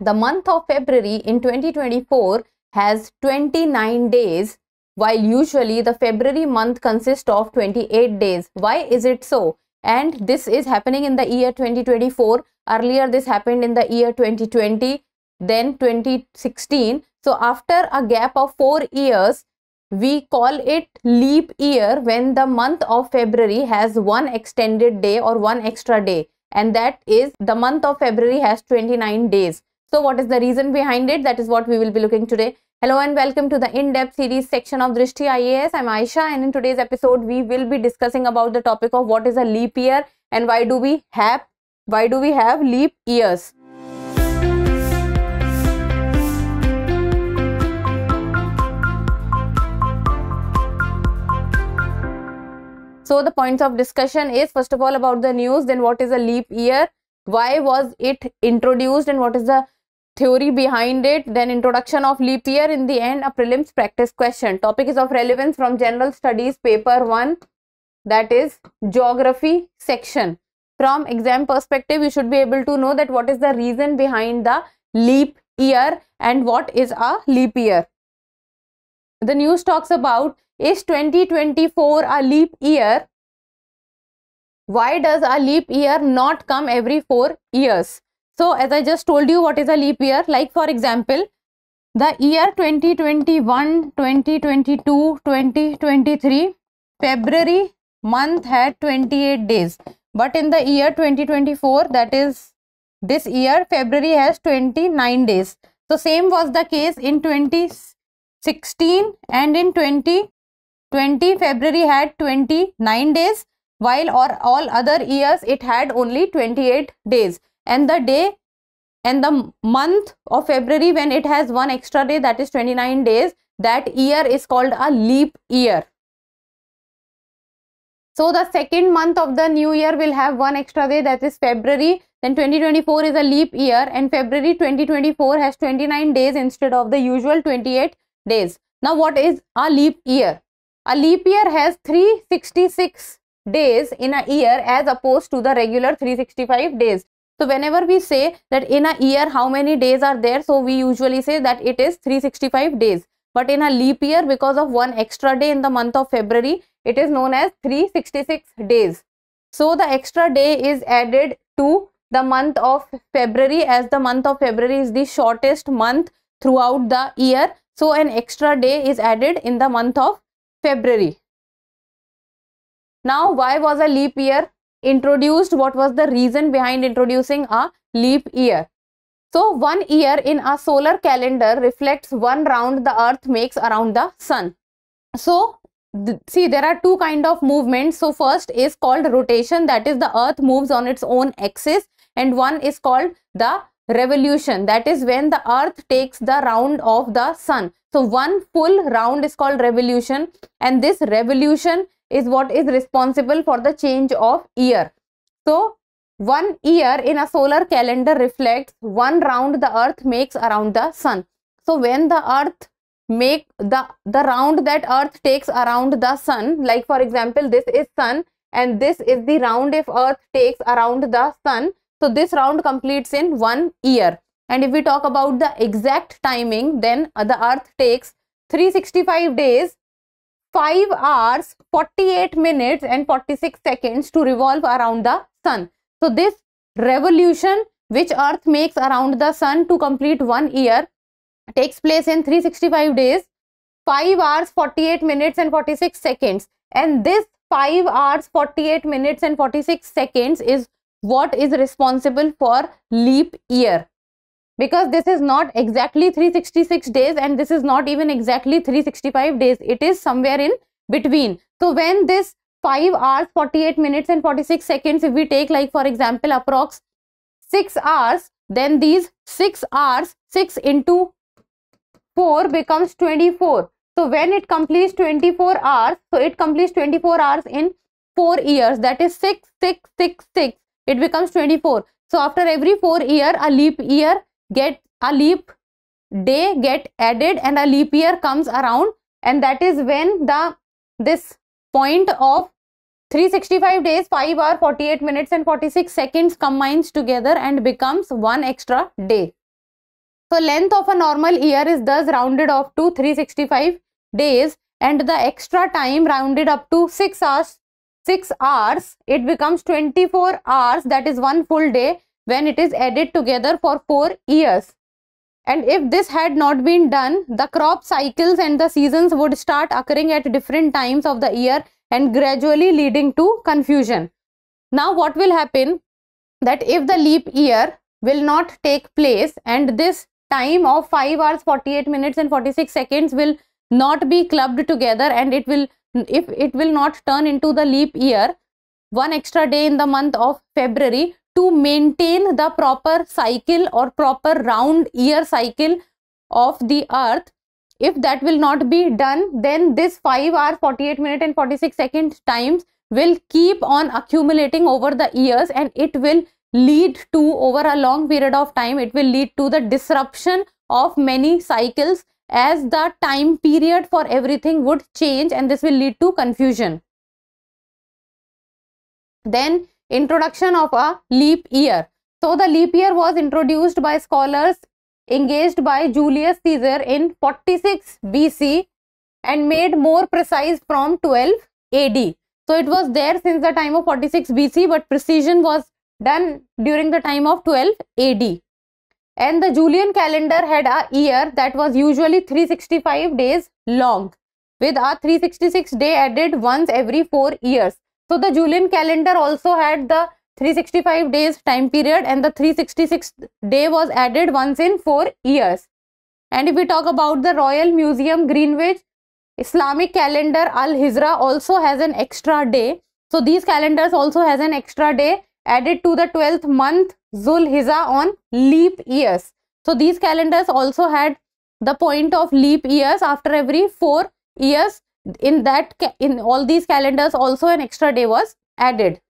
the month of February in 2024 has 29 days while usually the February month consists of 28 days. Why is it so? And this is happening in the year 2024. Earlier this happened in the year 2020, then 2016. So after a gap of 4 years, we call it leap year when the month of February has one extended day or one extra day and that is the month of February has 29 days. So what is the reason behind it? That is what we will be looking today. Hello and welcome to the in-depth series section of Drishti IAS. I'm Aisha and in today's episode, we will be discussing about the topic of what is a leap year and why do we have, why do we have leap years? So the points of discussion is first of all about the news, then what is a leap year, why was it introduced and what is the theory behind it, then introduction of leap year, in the end a prelims practice question. Topic is of relevance from general studies paper 1 that is geography section. From exam perspective, you should be able to know that what is the reason behind the leap year and what is a leap year. The news talks about is 2024 a leap year? Why does a leap year not come every 4 years? So, as I just told you what is a leap year, like for example, the year 2021, 2022, 2023, February month had 28 days. But in the year 2024, that is this year, February has 29 days. So, same was the case in 2016 and in 2020, February had 29 days while or all other years it had only 28 days and the day and the month of February when it has one extra day that is 29 days that year is called a leap year. So the second month of the new year will have one extra day that is February then 2024 is a leap year and February 2024 has 29 days instead of the usual 28 days. Now what is a leap year? A leap year has 366 days in a year as opposed to the regular 365 days. So whenever we say that in a year how many days are there, so we usually say that it is 365 days. But in a leap year, because of one extra day in the month of February, it is known as 366 days. So the extra day is added to the month of February as the month of February is the shortest month throughout the year. So an extra day is added in the month of February. Now why was a leap year introduced what was the reason behind introducing a leap year so one year in a solar calendar reflects one round the earth makes around the sun so see there are two kind of movements so first is called rotation that is the earth moves on its own axis and one is called the revolution that is when the earth takes the round of the sun so one full round is called revolution and this revolution is what is responsible for the change of year. So, one year in a solar calendar reflects one round the earth makes around the sun. So, when the earth make the, the round that earth takes around the sun, like for example, this is sun and this is the round if earth takes around the sun. So, this round completes in one year. And if we talk about the exact timing, then the earth takes 365 days 5 hours 48 minutes and 46 seconds to revolve around the sun so this revolution which earth makes around the sun to complete one year takes place in 365 days 5 hours 48 minutes and 46 seconds and this 5 hours 48 minutes and 46 seconds is what is responsible for leap year because this is not exactly 366 days and this is not even exactly 365 days it is somewhere in between so when this 5 hours 48 minutes and 46 seconds if we take like for example approx 6 hours then these 6 hours 6 into 4 becomes 24 so when it completes 24 hours so it completes 24 hours in 4 years that is 6666 6, 6, 6. it becomes 24 so after every 4 year a leap year get a leap day get added and a leap year comes around and that is when the this point of 365 days 5 hour 48 minutes and 46 seconds combines together and becomes one extra day so length of a normal year is thus rounded off to 365 days and the extra time rounded up to 6 hours 6 hours it becomes 24 hours that is one full day when it is added together for 4 years. And if this had not been done, the crop cycles and the seasons would start occurring at different times of the year and gradually leading to confusion. Now what will happen that if the leap year will not take place and this time of 5 hours 48 minutes and 46 seconds will not be clubbed together and it will if it will not turn into the leap year one extra day in the month of February to maintain the proper cycle or proper round year cycle of the earth if that will not be done then this 5 hour 48 minute and 46 second times will keep on accumulating over the years and it will lead to over a long period of time it will lead to the disruption of many cycles as the time period for everything would change and this will lead to confusion then introduction of a leap year. So the leap year was introduced by scholars engaged by Julius Caesar in 46 BC and made more precise from 12 AD. So it was there since the time of 46 BC but precision was done during the time of 12 AD. And the Julian calendar had a year that was usually 365 days long with a 366 day added once every 4 years. So the Julian calendar also had the 365 days time period and the 366 day was added once in 4 years. And if we talk about the Royal Museum Greenwich, Islamic calendar Al-Hijra also has an extra day. So these calendars also has an extra day added to the 12th month Zulhijja on leap years. So these calendars also had the point of leap years after every 4 years in that in all these calendars also an extra day was added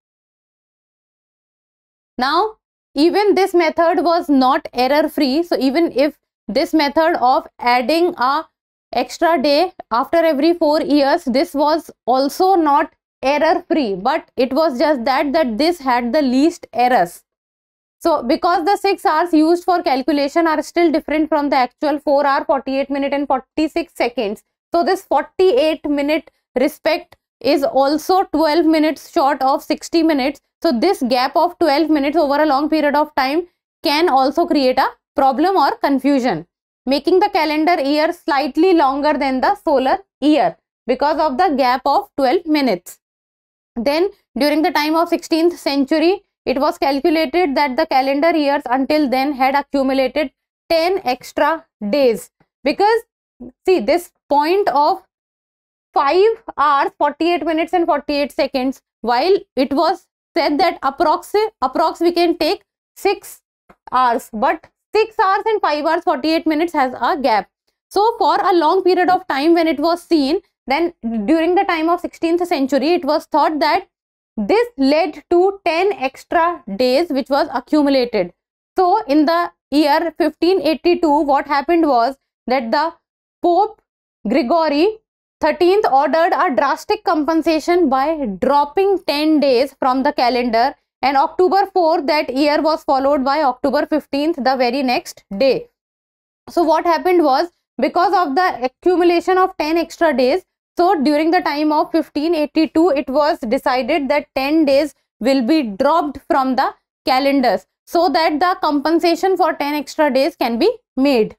now even this method was not error free so even if this method of adding a extra day after every 4 years this was also not error free but it was just that that this had the least errors so because the 6 hours used for calculation are still different from the actual 4 hour 48 minute and 46 seconds so this 48 minute respect is also 12 minutes short of 60 minutes. So this gap of 12 minutes over a long period of time can also create a problem or confusion, making the calendar year slightly longer than the solar year because of the gap of 12 minutes. Then during the time of 16th century, it was calculated that the calendar years until then had accumulated 10 extra days because see this point of 5 hours 48 minutes and 48 seconds while it was said that approx approx we can take 6 hours but 6 hours and 5 hours 48 minutes has a gap so for a long period of time when it was seen then during the time of 16th century it was thought that this led to 10 extra days which was accumulated so in the year 1582 what happened was that the pope Grigori 13th ordered a drastic compensation by dropping 10 days from the calendar and October fourth that year was followed by October 15th the very next day. So what happened was because of the accumulation of 10 extra days so during the time of 1582 it was decided that 10 days will be dropped from the calendars so that the compensation for 10 extra days can be made.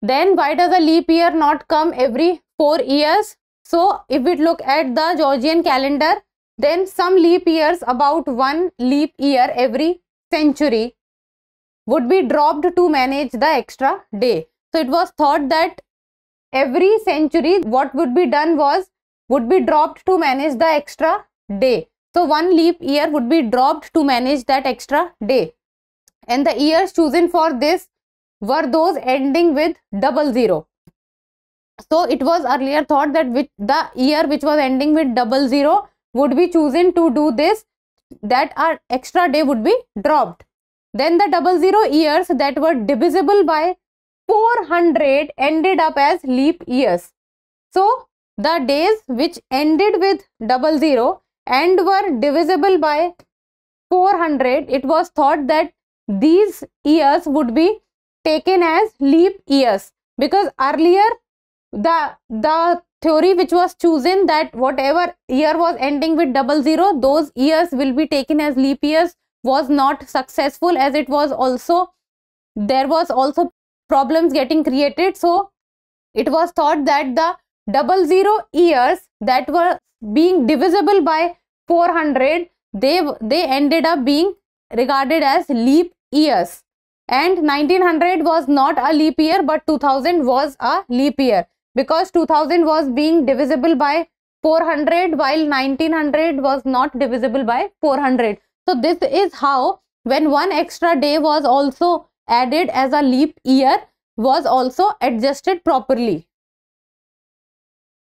Then why does a leap year not come every 4 years? So if we look at the Georgian calendar, then some leap years, about one leap year every century would be dropped to manage the extra day. So it was thought that every century what would be done was would be dropped to manage the extra day. So one leap year would be dropped to manage that extra day. And the years chosen for this were those ending with double zero. So it was earlier thought that which the year which was ending with double zero would be chosen to do this that our extra day would be dropped. Then the double zero years that were divisible by 400 ended up as leap years. So the days which ended with double zero and were divisible by 400, it was thought that these years would be taken as leap years because earlier the the theory which was chosen that whatever year was ending with double zero those years will be taken as leap years was not successful as it was also there was also problems getting created so it was thought that the double zero years that were being divisible by 400 they they ended up being regarded as leap years and 1900 was not a leap year but 2000 was a leap year because 2000 was being divisible by 400 while 1900 was not divisible by 400 so this is how when one extra day was also added as a leap year was also adjusted properly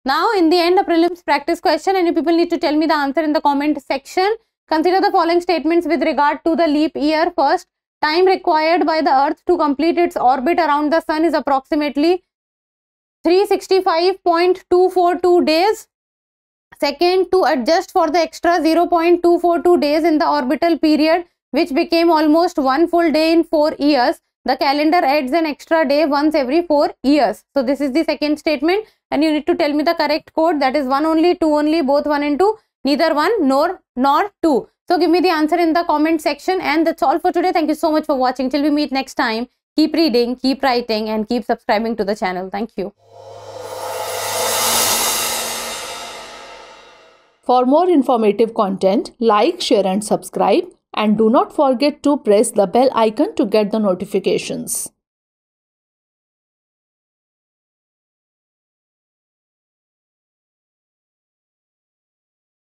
now in the end a prelims practice question and people need to tell me the answer in the comment section consider the following statements with regard to the leap year first time required by the earth to complete its orbit around the sun is approximately 365.242 days second to adjust for the extra 0.242 days in the orbital period which became almost one full day in 4 years the calendar adds an extra day once every 4 years so this is the second statement and you need to tell me the correct code that is one only two only both one and two neither one nor nor two so give me the answer in the comment section. And that's all for today. Thank you so much for watching. Till we meet next time, keep reading, keep writing, and keep subscribing to the channel. Thank you. For more informative content, like, share, and subscribe. And do not forget to press the bell icon to get the notifications.